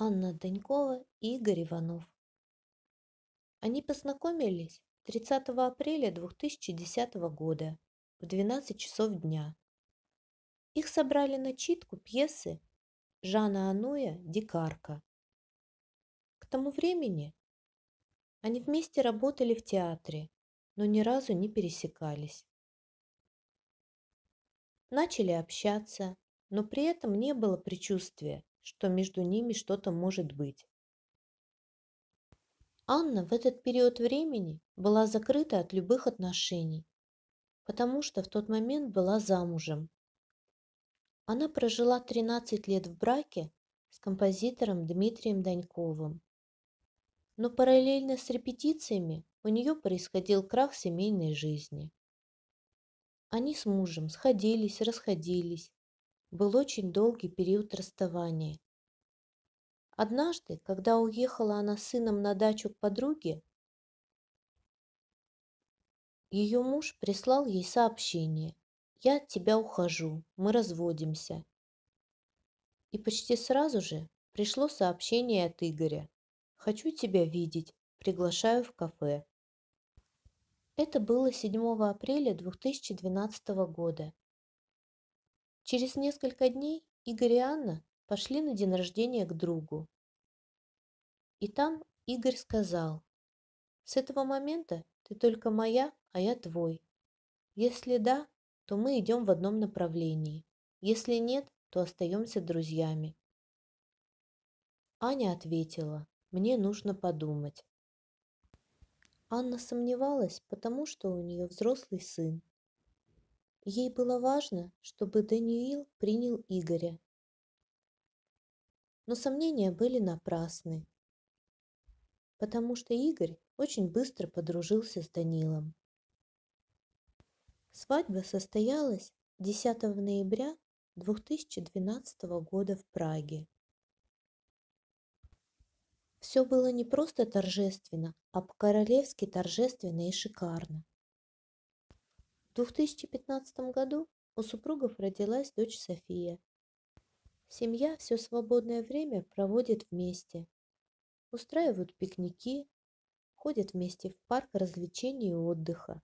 Анна Данькова и Игорь Иванов. Они познакомились 30 апреля 2010 года в 12 часов дня. Их собрали на читку пьесы Жана Ануя «Дикарка». К тому времени они вместе работали в театре, но ни разу не пересекались. Начали общаться, но при этом не было предчувствия, что между ними что-то может быть. Анна в этот период времени была закрыта от любых отношений, потому что в тот момент была замужем. Она прожила 13 лет в браке с композитором Дмитрием Даньковым. Но параллельно с репетициями у нее происходил крах семейной жизни. Они с мужем сходились, расходились, был очень долгий период расставания. Однажды, когда уехала она с сыном на дачу к подруге, ее муж прислал ей сообщение «Я от тебя ухожу, мы разводимся». И почти сразу же пришло сообщение от Игоря «Хочу тебя видеть, приглашаю в кафе». Это было 7 апреля 2012 года. Через несколько дней Игорь и Анна пошли на день рождения к другу. И там Игорь сказал, «С этого момента ты только моя, а я твой. Если да, то мы идем в одном направлении. Если нет, то остаемся друзьями». Аня ответила, «Мне нужно подумать». Анна сомневалась, потому что у нее взрослый сын, Ей было важно, чтобы Даниил принял Игоря. Но сомнения были напрасны, потому что Игорь очень быстро подружился с Данилом. Свадьба состоялась 10 ноября 2012 года в Праге. Все было не просто торжественно, а по-королевски торжественно и шикарно. 2015 году у супругов родилась дочь София. Семья все свободное время проводит вместе. Устраивают пикники, ходят вместе в парк развлечений и отдыха.